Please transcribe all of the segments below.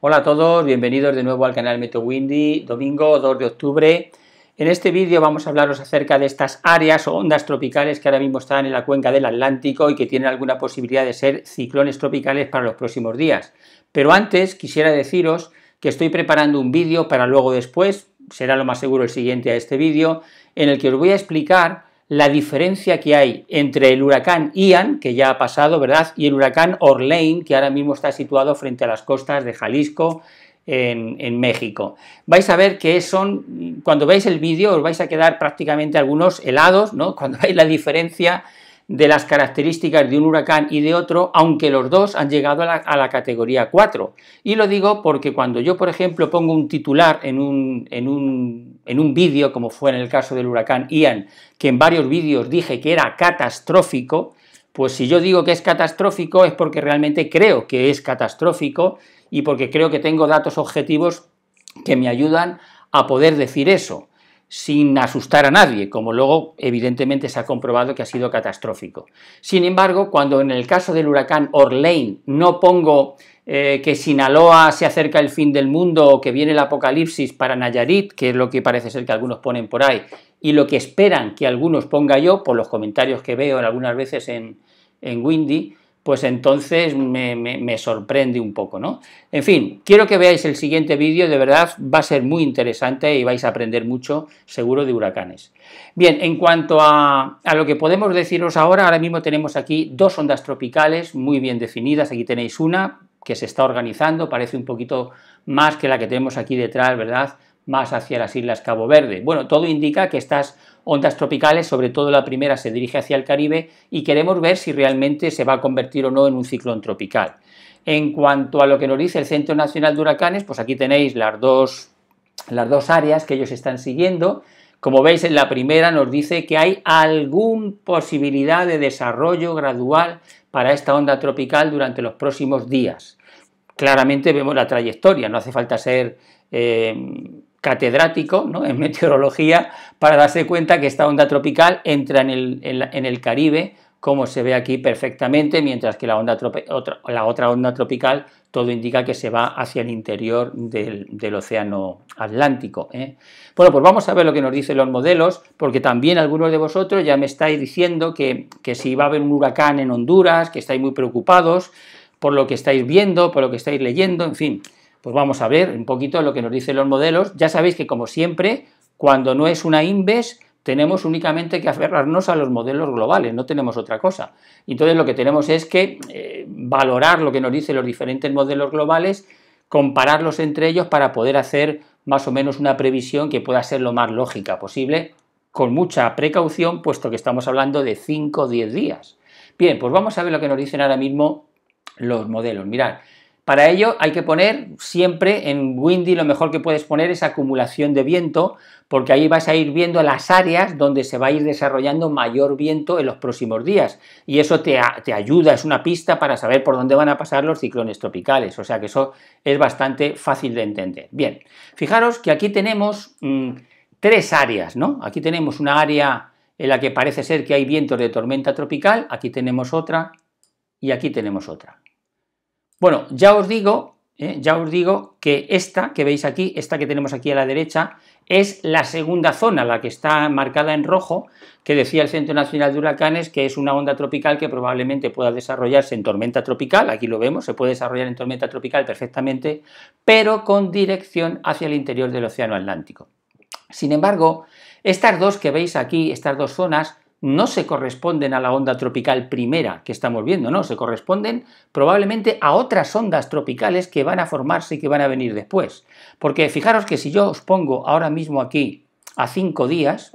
Hola a todos, bienvenidos de nuevo al canal Meteo Windy, domingo 2 de octubre. En este vídeo vamos a hablaros acerca de estas áreas o ondas tropicales que ahora mismo están en la cuenca del Atlántico y que tienen alguna posibilidad de ser ciclones tropicales para los próximos días. Pero antes quisiera deciros que estoy preparando un vídeo para luego después, será lo más seguro el siguiente a este vídeo, en el que os voy a explicar la diferencia que hay entre el huracán Ian, que ya ha pasado, ¿verdad?, y el huracán Orlein, que ahora mismo está situado frente a las costas de Jalisco, en, México. Vais a ver que son, cuando veis el vídeo, os vais a quedar prácticamente algunos helados, ¿no? Cuando hay la diferencia de las características de un huracán y de otro, aunque los dos han llegado a la, categoría 4. Y lo digo porque cuando yo, por ejemplo, pongo un titular en un, en un, en un vídeo, como fue en el caso del huracán Ian, que en varios vídeos dije que era catastrófico, pues si yo digo que es catastrófico es porque realmente creo que es catastrófico y porque creo que tengo datos objetivos que me ayudan a poder decir eso sin asustar a nadie, como luego evidentemente se ha comprobado que ha sido catastrófico. Sin embargo, cuando en el caso del huracán Orlane no pongo eh, que Sinaloa se acerca el fin del mundo o que viene el apocalipsis para Nayarit, que es lo que parece ser que algunos ponen por ahí, y lo que esperan que algunos ponga yo, por los comentarios que veo algunas veces en, en Windy, pues entonces me, sorprende un poco, ¿no? En fin, quiero que veáis el siguiente vídeo, de verdad va a ser muy interesante y vais a aprender mucho, seguro, de huracanes. Bien, en cuanto a, lo que podemos deciros ahora, ahora mismo tenemos aquí dos ondas tropicales muy bien definidas, aquí tenéis una que se está organizando, parece un poquito más que la que tenemos aquí detrás, ¿verdad?, más hacia las Islas Cabo Verde. Bueno, todo indica que estas ondas tropicales, sobre todo la primera se dirige hacia el Caribe y queremos ver si realmente se va a convertir o no en un ciclón tropical. En cuanto a lo que nos dice el Centro Nacional de Huracanes, pues aquí tenéis las dos, las dos áreas que ellos están siguiendo. Como veis, en la primera nos dice que hay alguna posibilidad de desarrollo gradual para esta onda tropical durante los próximos días. Claramente vemos la trayectoria, no hace falta ser eh, catedrático ¿no? en meteorología para darse cuenta que esta onda tropical entra en el, en el Caribe, como se ve aquí perfectamente, mientras que la, onda otra, la, otra, onda tropical todo indica que se va hacia el interior del, Océano Atlántico. ¿eh? Bueno, pues vamos a ver lo que nos dicen los modelos, porque también algunos de vosotros ya me estáis diciendo que, que si va a haber un huracán en Honduras, que estáis muy preocupados por lo que estáis viendo, por lo que estáis leyendo, en fin. Pues vamos a ver un poquito lo que nos dicen los modelos. Ya sabéis que como siempre, cuando no es una INVES, tenemos únicamente que aferrarnos a los modelos globales, no tenemos otra cosa. Entonces lo que tenemos es que eh, valorar lo que nos dicen los diferentes modelos globales, compararlos entre ellos para poder hacer más o menos una previsión que pueda ser lo más lógica posible, con mucha precaución, puesto que estamos hablando de 5 o 10 días. Bien, pues vamos a ver lo que nos dicen ahora mismo los modelos. Mirad, para ello hay que poner siempre en Windy lo mejor que puedes poner es acumulación de viento, porque ahí vas a ir viendo las áreas donde se va a ir desarrollando mayor viento en los próximos días. Y eso te, ayuda, es una pista para saber por dónde van a pasar los ciclones tropicales. O sea que eso es bastante fácil de entender. Bien, fijaros que aquí tenemos mm, tres áreas, ¿no? Aquí tenemos una área en la que parece ser que hay vientos de tormenta tropical, aquí tenemos otra y aquí tenemos otra. Bueno, ya os digo, eh, ya os digo que esta que veis aquí, esta que tenemos aquí a la derecha, es la segunda zona, la que está marcada en rojo, que decía el Centro Nacional de Huracanes, que es una onda tropical que probablemente pueda desarrollarse en tormenta tropical, aquí lo vemos, se puede desarrollar en tormenta tropical perfectamente, pero con dirección hacia el interior del Océano Atlántico. Sin embargo, estas dos que veis aquí, estas dos zonas, no se corresponden a la onda tropical primera que estamos viendo, no, se corresponden probablemente a otras ondas tropicales que van a formarse y que van a venir después. Porque fijaros que si yo os pongo ahora mismo aquí a cinco días,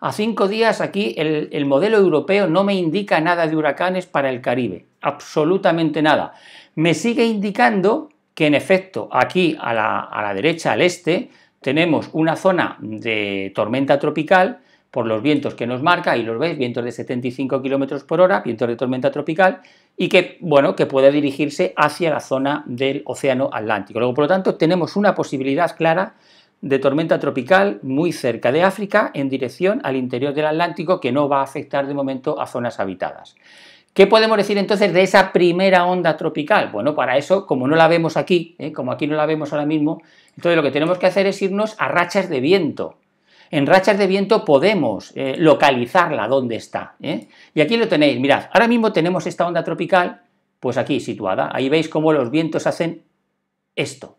a cinco días aquí el, modelo europeo no me indica nada de huracanes para el Caribe, absolutamente nada. Me sigue indicando que en efecto aquí a la derecha, al este, tenemos una zona de tormenta tropical, por los vientos que nos marca, y los veis, vientos de 75 km por hora, vientos de tormenta tropical, y que, bueno, que puede dirigirse hacia la zona del Océano Atlántico. Luego, por lo tanto, tenemos una posibilidad clara de tormenta tropical muy cerca de África en dirección al interior del Atlántico que no va a afectar de momento a zonas habitadas. ¿Qué podemos decir entonces de esa primera onda tropical? Bueno, para eso, como no la vemos aquí, ¿eh? como aquí no la vemos ahora mismo, entonces lo que tenemos que hacer es irnos a rachas de viento, en rachas de viento podemos eh, localizarla dónde está. ¿eh? Y aquí lo tenéis, mirad, ahora mismo tenemos esta onda tropical, pues aquí situada. Ahí veis cómo los vientos hacen esto.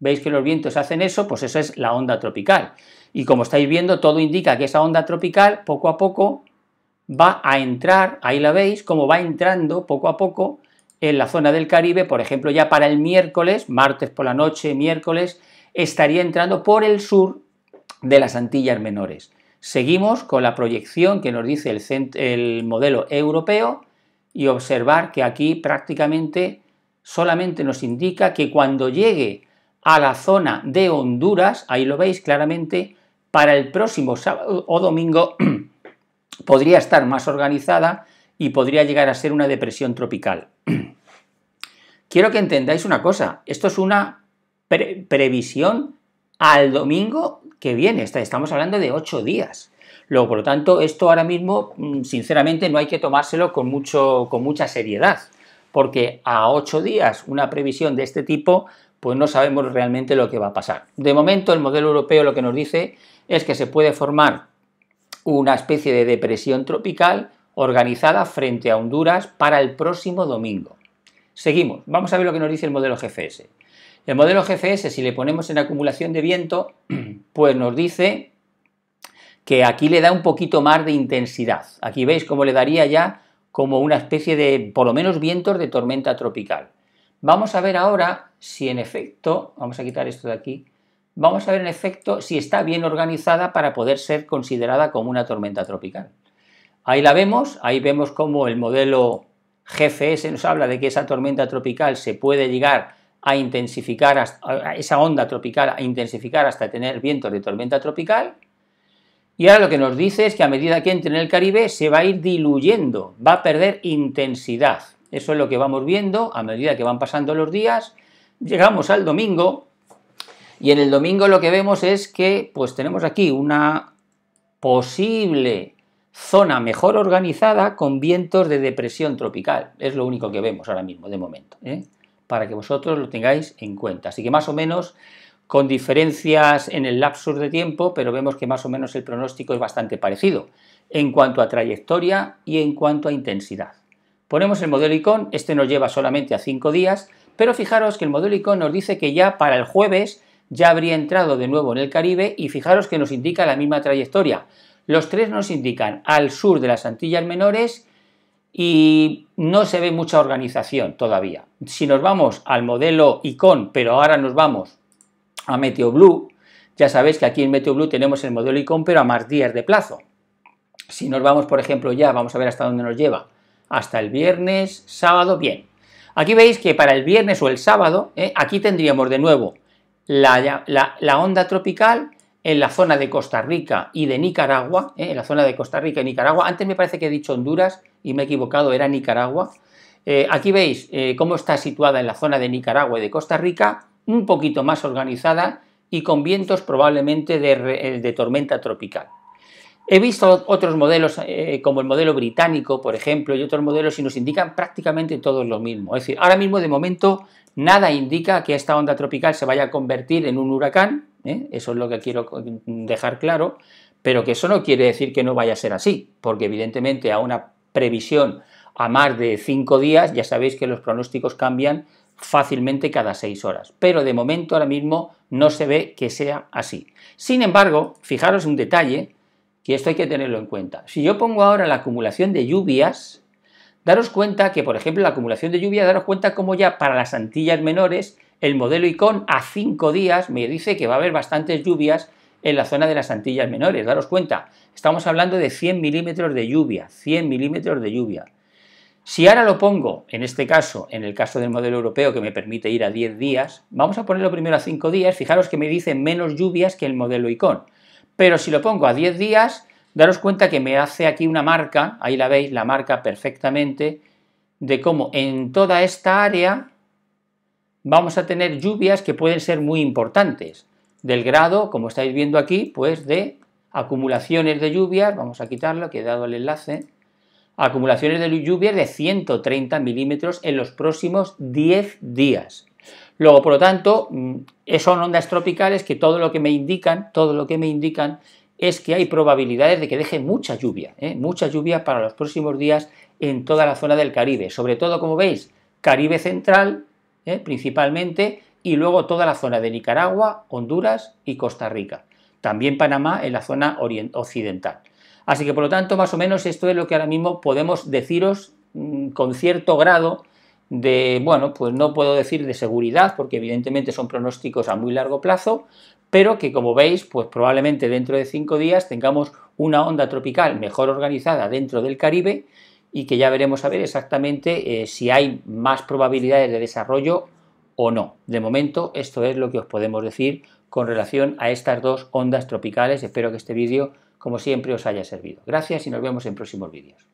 ¿Veis que los vientos hacen eso? Pues eso es la onda tropical. Y como estáis viendo, todo indica que esa onda tropical poco a poco va a entrar, ahí la veis, cómo va entrando poco a poco en la zona del Caribe, por ejemplo, ya para el miércoles, martes por la noche, miércoles, estaría entrando por el sur de las Antillas Menores. Seguimos con la proyección que nos dice el, modelo europeo y observar que aquí prácticamente solamente nos indica que cuando llegue a la zona de Honduras, ahí lo veis claramente, para el próximo sábado o domingo podría estar más organizada y podría llegar a ser una depresión tropical. Quiero que entendáis una cosa, esto es una previsión al domingo que viene. Estamos hablando de ocho días. Luego, por lo tanto, esto ahora mismo, mm, sinceramente, no hay que tomárselo con, mucho, con mucha seriedad, porque a ocho días una previsión de este tipo, pues no sabemos realmente lo que va a pasar. De momento, el modelo europeo lo que nos dice es que se puede formar una especie de depresión tropical organizada frente a Honduras para el próximo domingo. Seguimos, vamos a ver lo que nos dice el modelo GFS. El modelo GFS, si le ponemos en acumulación de viento, pues nos dice que aquí le da un poquito más de intensidad. Aquí veis cómo le daría ya como una especie de, por lo menos, vientos de tormenta tropical. Vamos a ver ahora si en efecto, vamos a quitar esto de aquí, vamos a ver en efecto si está bien organizada para poder ser considerada como una tormenta tropical. Ahí la vemos, ahí vemos cómo el modelo GFS nos habla de que esa tormenta tropical se puede llegar a intensificar hasta, esa onda tropical, a intensificar hasta tener vientos de tormenta tropical. Y ahora lo que nos dice es que a medida que entre en el Caribe se va a ir diluyendo, va a perder intensidad. Eso es lo que vamos viendo a medida que van pasando los días. Llegamos al domingo y en el domingo lo que vemos es que pues tenemos aquí una posible zona mejor organizada con vientos de depresión tropical. Es lo único que vemos ahora mismo, de momento. ¿eh? para que vosotros lo tengáis en cuenta. Así que más o menos con diferencias en el lapsus de tiempo, pero vemos que más o menos el pronóstico es bastante parecido en cuanto a trayectoria y en cuanto a intensidad. Ponemos el modelo ICON, este nos lleva solamente a 5 días, pero fijaros que el modelo ICON nos dice que ya para el jueves ya habría entrado de nuevo en el Caribe y fijaros que nos indica la misma trayectoria. Los tres nos indican al sur de las Antillas Menores y no se ve mucha organización todavía. Si nos vamos al modelo ICON, pero ahora nos vamos a Meteo Blue, ya sabéis que aquí en Meteo Blue tenemos el modelo ICON, pero a más días de plazo. Si nos vamos, por ejemplo, ya, vamos a ver hasta dónde nos lleva, hasta el viernes, sábado, bien. Aquí veis que para el viernes o el sábado, eh, aquí tendríamos de nuevo la, onda tropical en la zona de Costa Rica y de Nicaragua, eh, en la zona de Costa Rica y Nicaragua. Antes me parece que he dicho Honduras, y me he equivocado, era Nicaragua. Eh, aquí veis eh, cómo está situada en la zona de Nicaragua y de Costa Rica, un poquito más organizada y con vientos probablemente de, eh, tormenta tropical. He visto otros modelos, como el modelo británico, por ejemplo, y otros modelos, y nos indican prácticamente todos lo mismo. Es decir, ahora mismo, de momento, nada indica que esta onda tropical se vaya a convertir en un huracán, eso es lo que quiero dejar claro, pero que eso no quiere decir que no vaya a ser así, porque evidentemente a una previsión a más de 5 días, ya sabéis que los pronósticos cambian fácilmente cada seis horas, pero de momento ahora mismo no se ve que sea así. Sin embargo, fijaros un detalle, que esto hay que tenerlo en cuenta. Si yo pongo ahora la acumulación de lluvias, daros cuenta que, por ejemplo, la acumulación de lluvias, daros cuenta como ya para las Antillas menores, el modelo ICON a 5 días me dice que va a haber bastantes lluvias en la zona de las Antillas Menores. Daros cuenta, estamos hablando de 100 milímetros de lluvia, 100 milímetros de lluvia. Si ahora lo pongo, en este caso, en el caso del modelo europeo que me permite ir a 10 días, vamos a ponerlo primero a 5 días, fijaros que me dice menos lluvias que el modelo ICON. Pero si lo pongo a 10 días, daros cuenta que me hace aquí una marca, ahí la veis, la marca perfectamente, de cómo en toda esta área vamos a tener lluvias que pueden ser muy importantes del grado, como estáis viendo aquí, pues de acumulaciones de lluvias, vamos a quitarlo, que he dado el enlace, acumulaciones de lluvias de 130 milímetros en los próximos 10 días. Luego, por lo tanto, mm, son ondas tropicales que todo lo que me indican, todo lo que me indican es que hay probabilidades de que deje mucha lluvia, ¿eh? mucha lluvia para los próximos días en toda la zona del Caribe, sobre todo, como veis, Caribe central, ¿eh? principalmente, y luego toda la zona de Nicaragua, Honduras y Costa Rica. También Panamá en la zona occidental. Así que por lo tanto, más o menos esto es lo que ahora mismo podemos deciros mm, con cierto grado de, bueno, pues no puedo decir de seguridad, porque evidentemente son pronósticos a muy largo plazo, pero que como veis, pues probablemente dentro de cinco días tengamos una onda tropical mejor organizada dentro del Caribe y que ya veremos a ver exactamente eh, si hay más probabilidades de desarrollo o no. De momento esto es lo que os podemos decir con relación a estas dos ondas tropicales. Espero que este vídeo, como siempre, os haya servido. Gracias y nos vemos en próximos vídeos.